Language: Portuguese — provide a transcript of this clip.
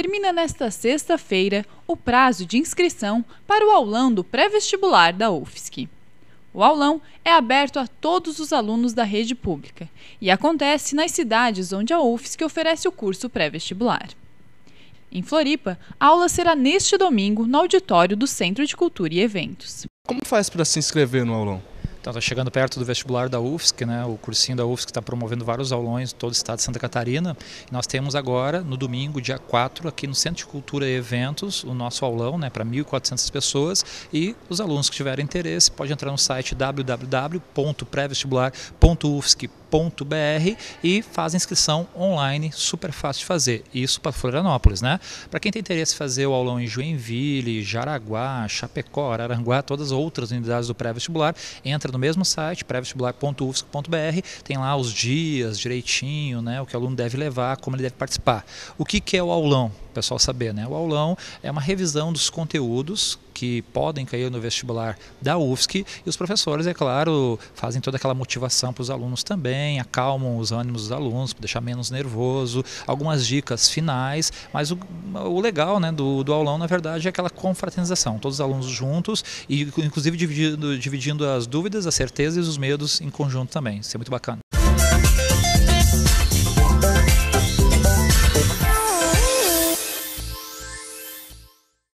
termina nesta sexta-feira o prazo de inscrição para o aulão do pré-vestibular da UFSC. O aulão é aberto a todos os alunos da rede pública e acontece nas cidades onde a UFSC oferece o curso pré-vestibular. Em Floripa, a aula será neste domingo no auditório do Centro de Cultura e Eventos. Como faz para se inscrever no aulão? está chegando perto do vestibular da UFSC, né? O cursinho da UFSC está promovendo vários aulões em todo o estado de Santa Catarina. E nós temos agora, no domingo, dia 4, aqui no Centro de Cultura e Eventos, o nosso aulão, né, para 1.400 pessoas e os alunos que tiverem interesse podem entrar no site www.prevestibular.ufsc.br e faz inscrição online, super fácil de fazer. Isso para Florianópolis, né? Para quem tem interesse em fazer o aulão em Joinville, Jaraguá, Chapecó, Araranguá, todas as outras unidades do pré-vestibular, entra no no mesmo site, pré-vestibular.ufsc.br, tem lá os dias direitinho, né, o que o aluno deve levar, como ele deve participar. O que, que é o aulão? O pessoal saber, né? O aulão é uma revisão dos conteúdos que podem cair no vestibular da UFSC e os professores, é claro, fazem toda aquela motivação para os alunos também, acalmam os ânimos dos alunos, para deixar menos nervoso, algumas dicas finais, mas o, o legal né, do, do aulão, na verdade, é aquela confraternização, todos os alunos juntos e inclusive dividindo, dividindo as dúvidas, as certezas e os medos em conjunto também. Isso é muito bacana.